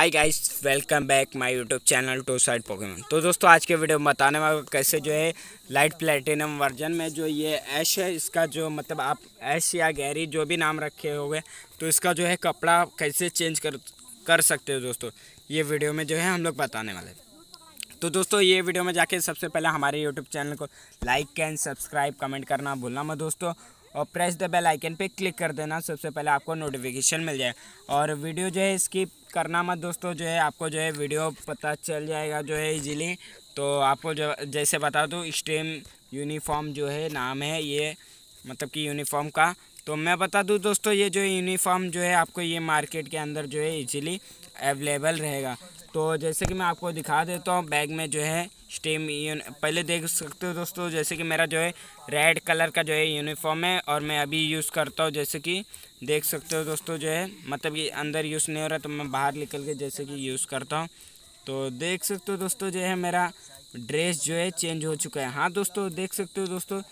hi guys welcome back my YouTube channel to side Pokemon तो दोस्तों आज के वीडियो में बताने वाला कैसे जो है लाइट प्लेटिनम वर्जन में जो ये ऐश है इसका जो मतलब आप ऐश या गैरी जो भी नाम रखे होंगे तो इसका जो है कपड़ा कैसे चेंज कर कर सकते हो दोस्तों ये वीडियो में जो है हम लोग बताने वाले तो दोस्तों ये वीडियो में जाके सबसे पहले हमारे यूट्यूब चैनल को लाइक एंड सब्सक्राइब कमेंट करना भूलना मत दोस्तों और प्रेस द बेल आइकन पे क्लिक कर देना सबसे पहले आपको नोटिफिकेशन मिल जाए और वीडियो जो है स्किप करना मत दोस्तों जो है आपको जो है वीडियो पता चल जाएगा जो है इजीली तो आपको जो जैसे बता दूँ स्ट्रीम यूनिफॉर्म जो है नाम है ये मतलब कि यूनिफॉर्म का तो मैं बता दूँ दोस्तों ये जो यूनिफॉर्म जो है आपको ये मार्केट के अंदर जो है ईजिली अवेलेबल रहेगा तो जैसे कि मैं आपको दिखा देता हूँ बैग में जो है स्टेम पहले देख सकते हो दोस्तों जैसे कि मेरा जो है रेड कलर का जो है यूनिफॉर्म है और मैं अभी यूज़ करता हूँ जैसे कि देख सकते हो दोस्तों जो है मतलब ये अंदर यूज़ नहीं हो रहा तो मैं बाहर निकल के जैसे कि यूज़ करता हूँ तो देख सकते हो दोस्तों जो है मेरा ड्रेस जो है चेंज हो चुका है हाँ दोस्तों देख सकते हो दोस्तों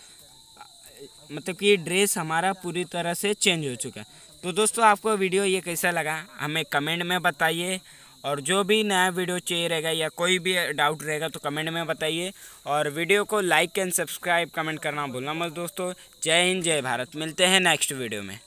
मतलब कि ड्रेस हमारा पूरी तरह से चेंज हो चुका है तो दोस्तों आपको वीडियो ये कैसा लगा हमें कमेंट में बताइए और जो भी नया वीडियो चाहिए रहेगा या कोई भी डाउट रहेगा तो कमेंट में बताइए और वीडियो को लाइक एंड सब्सक्राइब कमेंट करना भूलना मत दोस्तों जय हिंद जय भारत मिलते हैं नेक्स्ट वीडियो में